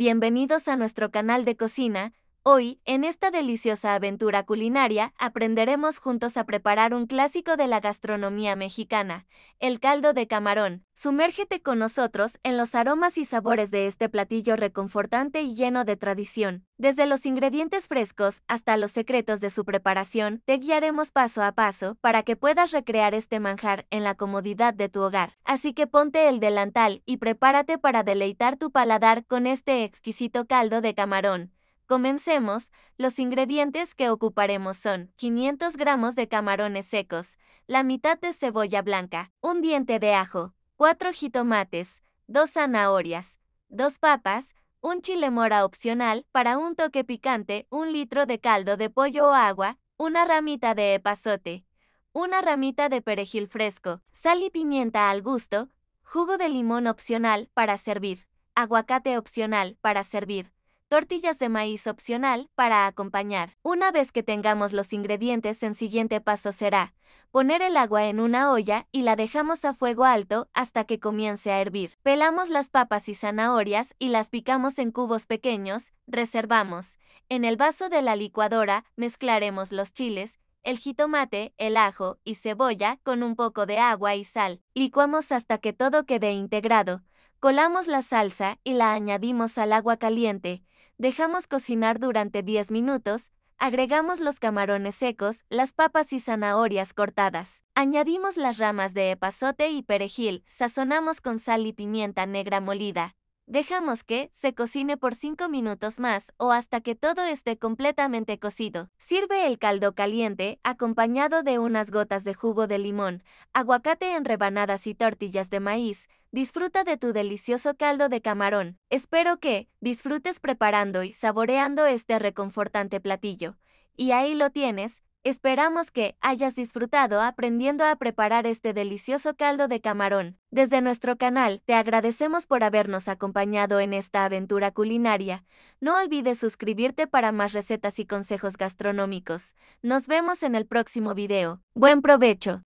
Bienvenidos a nuestro canal de cocina, Hoy, en esta deliciosa aventura culinaria, aprenderemos juntos a preparar un clásico de la gastronomía mexicana, el caldo de camarón. Sumérgete con nosotros en los aromas y sabores de este platillo reconfortante y lleno de tradición. Desde los ingredientes frescos hasta los secretos de su preparación, te guiaremos paso a paso para que puedas recrear este manjar en la comodidad de tu hogar. Así que ponte el delantal y prepárate para deleitar tu paladar con este exquisito caldo de camarón Comencemos, los ingredientes que ocuparemos son 500 gramos de camarones secos, la mitad de cebolla blanca, un diente de ajo, 4 jitomates, 2 zanahorias, 2 papas, un chile mora opcional para un toque picante, un litro de caldo de pollo o agua, una ramita de epazote, una ramita de perejil fresco, sal y pimienta al gusto, jugo de limón opcional para servir, aguacate opcional para servir tortillas de maíz opcional para acompañar. Una vez que tengamos los ingredientes, el siguiente paso será poner el agua en una olla y la dejamos a fuego alto hasta que comience a hervir. Pelamos las papas y zanahorias y las picamos en cubos pequeños, reservamos. En el vaso de la licuadora mezclaremos los chiles, el jitomate, el ajo y cebolla con un poco de agua y sal. Licuamos hasta que todo quede integrado. Colamos la salsa y la añadimos al agua caliente Dejamos cocinar durante 10 minutos, agregamos los camarones secos, las papas y zanahorias cortadas. Añadimos las ramas de epazote y perejil, sazonamos con sal y pimienta negra molida. Dejamos que se cocine por 5 minutos más o hasta que todo esté completamente cocido. Sirve el caldo caliente acompañado de unas gotas de jugo de limón, aguacate en rebanadas y tortillas de maíz. Disfruta de tu delicioso caldo de camarón. Espero que disfrutes preparando y saboreando este reconfortante platillo. Y ahí lo tienes, Esperamos que hayas disfrutado aprendiendo a preparar este delicioso caldo de camarón. Desde nuestro canal, te agradecemos por habernos acompañado en esta aventura culinaria. No olvides suscribirte para más recetas y consejos gastronómicos. Nos vemos en el próximo video. ¡Buen provecho!